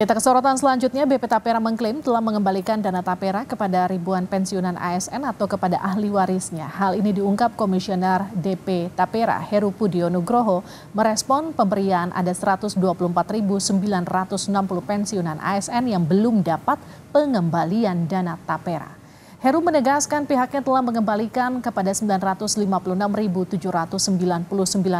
Kita kesorotan selanjutnya, BP Tapera mengklaim telah mengembalikan dana Tapera kepada ribuan pensiunan ASN atau kepada ahli warisnya. Hal ini diungkap Komisioner DP Tapera Heru Pudio Nugroho merespon pemberian ada 124.960 pensiunan ASN yang belum dapat pengembalian dana Tapera. Heru menegaskan pihaknya telah mengembalikan kepada 956.799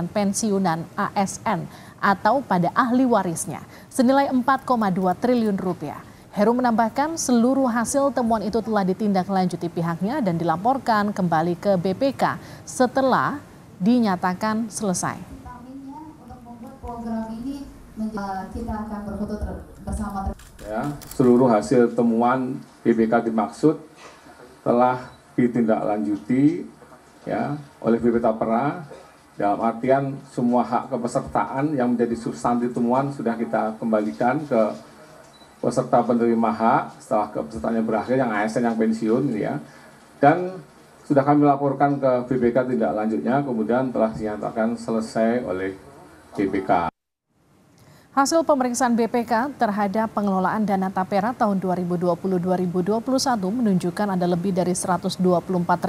pensiunan ASN atau pada ahli warisnya senilai 4,2 triliun rupiah. Heru menambahkan seluruh hasil temuan itu telah ditindaklanjuti pihaknya dan dilaporkan kembali ke BPK setelah dinyatakan selesai. Eh, ya, seluruh hasil temuan BPK dimaksud telah ditindaklanjuti ya oleh BP Tapera dalam artian semua hak kepesertaan yang menjadi substansi temuan sudah kita kembalikan ke peserta penerima hak setelah kepesertaannya berakhir yang ASN yang pensiun ya dan sudah kami laporkan ke BPK tindak lanjutnya kemudian telah dinyatakan selesai oleh BPK Hasil pemeriksaan BPK terhadap pengelolaan dana tapera tahun 2020-2021 menunjukkan ada lebih dari 124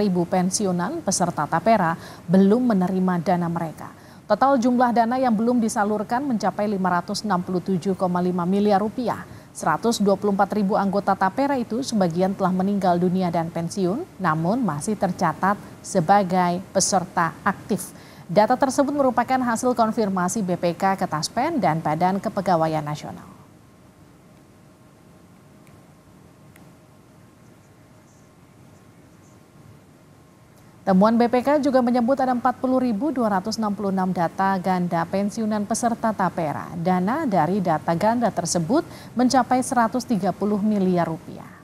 ribu pensiunan peserta tapera belum menerima dana mereka. Total jumlah dana yang belum disalurkan mencapai 567,5 miliar rupiah. 124 ribu anggota tapera itu sebagian telah meninggal dunia dan pensiun, namun masih tercatat sebagai peserta aktif. Data tersebut merupakan hasil konfirmasi BPK ke Taspen dan Badan Kepegawaian Nasional. Temuan BPK juga menyebut ada 40.266 data ganda pensiunan peserta tapera. Dana dari data ganda tersebut mencapai 130 miliar rupiah.